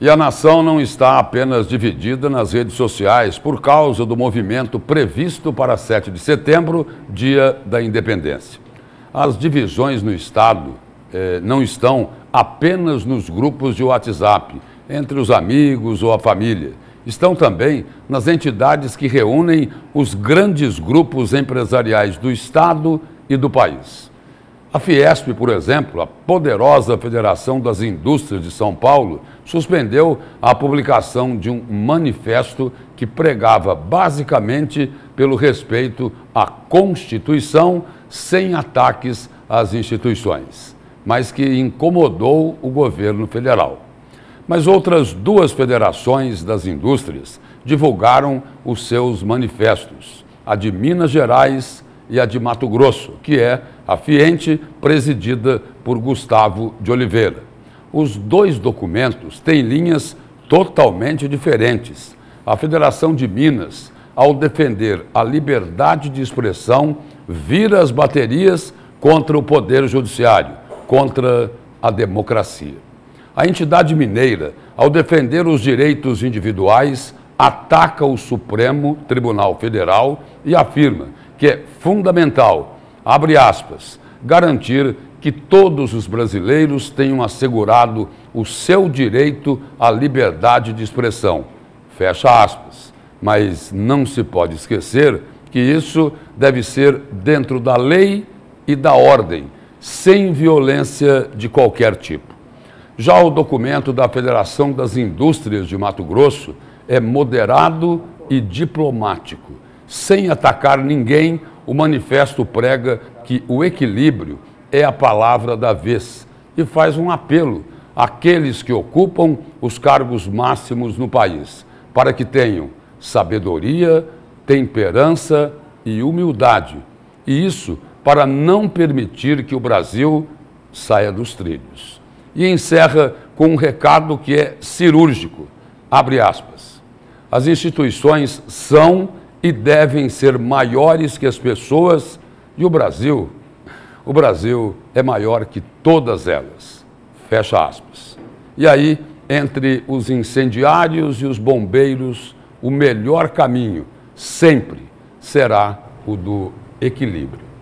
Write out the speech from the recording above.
E a nação não está apenas dividida nas redes sociais por causa do movimento previsto para 7 de setembro, dia da independência. As divisões no Estado eh, não estão apenas nos grupos de WhatsApp, entre os amigos ou a família. Estão também nas entidades que reúnem os grandes grupos empresariais do Estado e do país. A Fiesp, por exemplo, a poderosa Federação das Indústrias de São Paulo, suspendeu a publicação de um manifesto que pregava basicamente pelo respeito à Constituição sem ataques às instituições, mas que incomodou o governo federal. Mas outras duas federações das indústrias divulgaram os seus manifestos, a de Minas Gerais e a de Mato Grosso, que é a Fiente, presidida por Gustavo de Oliveira. Os dois documentos têm linhas totalmente diferentes. A Federação de Minas, ao defender a liberdade de expressão, vira as baterias contra o poder judiciário, contra a democracia. A entidade mineira, ao defender os direitos individuais, ataca o Supremo Tribunal Federal e afirma que é fundamental abre aspas, garantir que todos os brasileiros tenham assegurado o seu direito à liberdade de expressão, fecha aspas. Mas não se pode esquecer que isso deve ser dentro da lei e da ordem, sem violência de qualquer tipo. Já o documento da Federação das Indústrias de Mato Grosso é moderado e diplomático, sem atacar ninguém o manifesto prega que o equilíbrio é a palavra da vez e faz um apelo àqueles que ocupam os cargos máximos no país, para que tenham sabedoria, temperança e humildade. E isso para não permitir que o Brasil saia dos trilhos. E encerra com um recado que é cirúrgico. Abre aspas. As instituições são e devem ser maiores que as pessoas e o Brasil. O Brasil é maior que todas elas. Fecha aspas. E aí, entre os incendiários e os bombeiros, o melhor caminho sempre será o do equilíbrio.